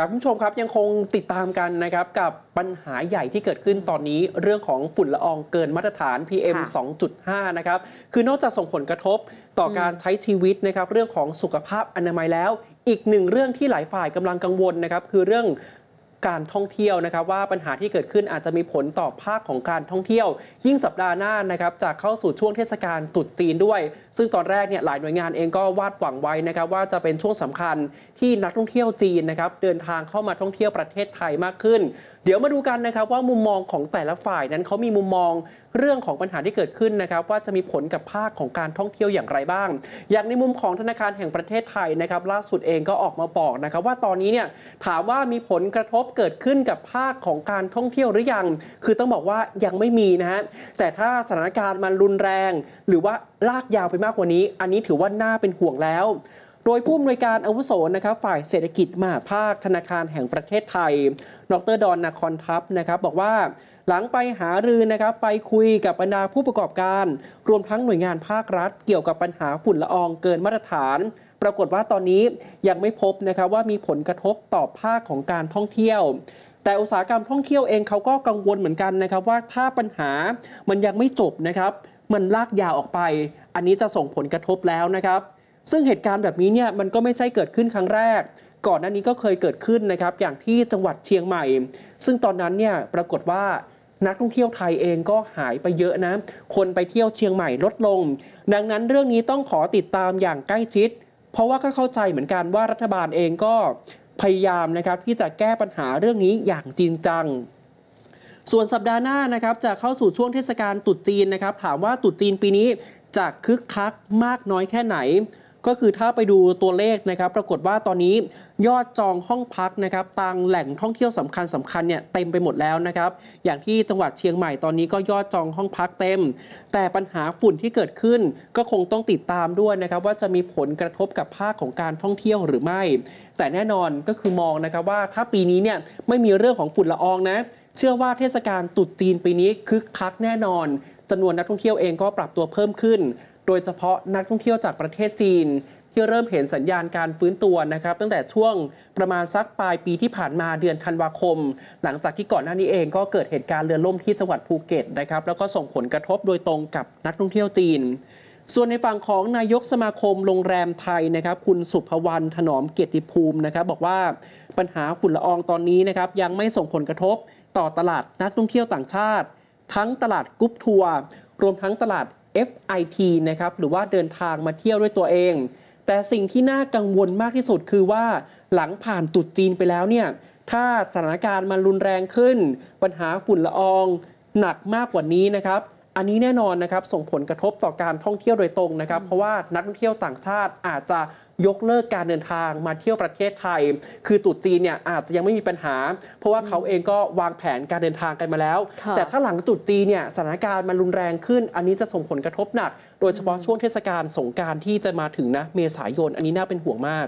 ครับคุณผู้ชมครับ ยังคงติดตามกันนะครับ กับปัญหาใหญ่ที่เกิดขึ้นตอนนี้เรื่องของฝุ่นละอองเกินมาตรฐาน PM 2.5 นะครับ คือนอกจากส่งผลกระทบต่อการใช้ชีวิตนะครับ เรื่องของสุขภาพอนามัยแล้ว อีกหนึ่งเรื่องที่หลายฝ่ายกำลังกังวลนะครับ คือเรื่องการท่องเที่ยวนะครับว่าปัญหาที่เกิดขึ้นอาจจะมีผลต่อภาคของการท่องเที่ยว ยิ่งสัปดาห์หน้านะครับจะเข้าสู่ช่วงเทศกาลตรุษจีนด้วย ซึ่งตอนแรกเนี่ยหลายหน่วยงานเองก็วาดหวังไว้นะครับ ว่าจะเป็นช่วงสำคัญที่นักท่องเที่ยวจีนนะครับเดินทางเข้ามาท่องเที่ยวประเทศไทยมากขึ้นเดี๋ยวมาดูกันนะครับว่ามุมมองของแต่ละฝ่ายนั้นเขามีมุมมองเรื่องของปัญหาที่เกิดขึ้นนะครับว่าจะมีผลกับภาคของการท่องเที่ยวอย่างไรบ้าง อย่างในมุมของธนาคารแห่งประเทศไทยนะครับล่าสุดเองก็ออกมาบอกนะครับว่าตอนนี้เนี่ยถามว่ามีผลกระทบเกิดขึ้นกับภาคของการท่องเที่ยวหรือยัง คือต้องบอกว่ายังไม่มีนะฮะแต่ถ้าสถานการณ์มันรุนแรง หรือว่าลากยาวไปมากกว่านี้ อันนี้ถือว่าน่าเป็นห่วงแล้วดยผู้อำนวยการอาวุโสนะครับฝ่ายเศรษฐกิจมหาภาคธนาคารแห่งประเทศไทย ดรดอนนครทัพนะครับ บอกว่า หลังไปหารือนะครับ ไปคุยกับบรรดาผู้ประกอบการ รวมทั้งหน่วยงานภาครัฐ เกี่ยวกับปัญหาฝุ่นละอองเกินมาตรฐาน ปรากฏว่าตอนนี้ยังไม่พบนะครับว่ามีผลกระทบต่อภาคของการท่องเที่ยว แต่อุตสาหกรรมท่องเที่ยวเองเขาก็กังวลเหมือนกันนะครับ ว่าถ้าปัญหามันยังไม่จบนะครับ มันลากยาวออกไป อันนี้จะส่งผลกระทบแล้วนะครับซึ่งเหตุการณ์แบบนี้เนี่ยมันก็ไม่ใช่เกิดขึ้นครั้งแรก ก่อนหน้านี้ก็เคยเกิดขึ้นนะครับ อย่างที่จังหวัดเชียงใหม่ ซึ่งตอนนั้นเนี่ยปรากฏว่านักท่องเที่ยวไทยเองก็หายไปเยอะนะ คนไปเที่ยวเชียงใหม่ลดลง ดังนั้นเรื่องนี้ต้องขอติดตามอย่างใกล้ชิด เพราะว่าก็เข้าใจเหมือนกันว่ารัฐบาลเองก็พยายามนะครับที่จะแก้ปัญหาเรื่องนี้อย่างจริงจัง ส่วนสัปดาห์หน้านะครับจะเข้าสู่ช่วงเทศกาลตรุษจีนนะครับ ถามว่าตรุษจีนปีนี้จะคึกคักมากน้อยแค่ไหนก็คือถ้าไปดูตัวเลขนะครับปรากฏว่าตอนนี้ยอดจองห้องพักนะครับตังแหล่งท่องเที่ยวสำคัญสำคัญเนี่ยเต็มไปหมดแล้วนะครับ อย่างที่จังหวัดเชียงใหม่ตอนนี้ก็ยอดจองห้องพักเต็ม แต่ปัญหาฝุ่นที่เกิดขึ้นก็คงต้องติดตามด้วยนะครับว่าจะมีผลกระทบกับภาคของการท่องเที่ยวหรือไม่ แต่แน่นอนก็คือมองนะครับว่าถ้าปีนี้เนี่ยไม่มีเรื่องของฝุ่นละอองนะเชื่อว่าเทศกาลตรุษจีนปีนี้คึกคักแน่นอนจำนวนนักท่องเที่ยวเองก็ปรับตัวเพิ่มขึ้นโดยเฉพาะนักท่องเที่ยวจากประเทศจีนที่เริ่มเห็นสัญญาณการฟื้นตัวนะครับ ตั้งแต่ช่วงประมาณสักปลายปีที่ผ่านมาเดือนธันวาคม หลังจากที่ก่อนหน้านี้เองก็เกิดเหตุการณ์เรือล่มที่จังหวัดภูเก็ตนะครับแล้วก็ส่งผลกระทบโดยตรงกับนักท่องเที่ยวจีน ส่วนในฝั่งของนายกสมาคมโรงแรมไทยนะครับคุณสุภวรรณถนอมเกียรติภูมินะครับบอกว่าปัญหาฝุ่นละอองตอนนี้นะครับยังไม่ส่งผลกระทบต่อตลาดนักท่องเที่ยวต่างชาติ ทั้งตลาดกรุ๊ปทัวร์รวมทั้งตลาด FIT นะครับหรือว่าเดินทางมาเที่ยวด้วยตัวเอง แต่สิ่งที่น่ากังวลมากที่สุดคือว่า หลังผ่านตุดจีนไปแล้วเนี่ยถ้าสถานการณ์มันรุนแรงขึ้น ปัญหาฝุ่นละอองหนักมากกว่านี้นะครับอันนี้แน่นอนนะครับส่งผลกระทบต่อการท่องเที่ยวโดยตรงนะครับเพราะว่านักท่องเที่ยวต่างชาติอาจจะยกเลิกการเดินทางมาเที่ยวประเทศไทย คือตุจีนเนี่ยอาจจะยังไม่มีปัญหา เพราะว่าเขาเองก็วางแผนการเดินทางกันมาแล้ว แต่ถ้าหลังตุจีนเนี่ยสถานการณ์มันรุนแรงขึ้น อันนี้จะส่งผลกระทบหนัก โดยเฉพาะช่วงเทศกาลสงการที่จะมาถึงนะเมษายน อันนี้น่าเป็นห่วงมาก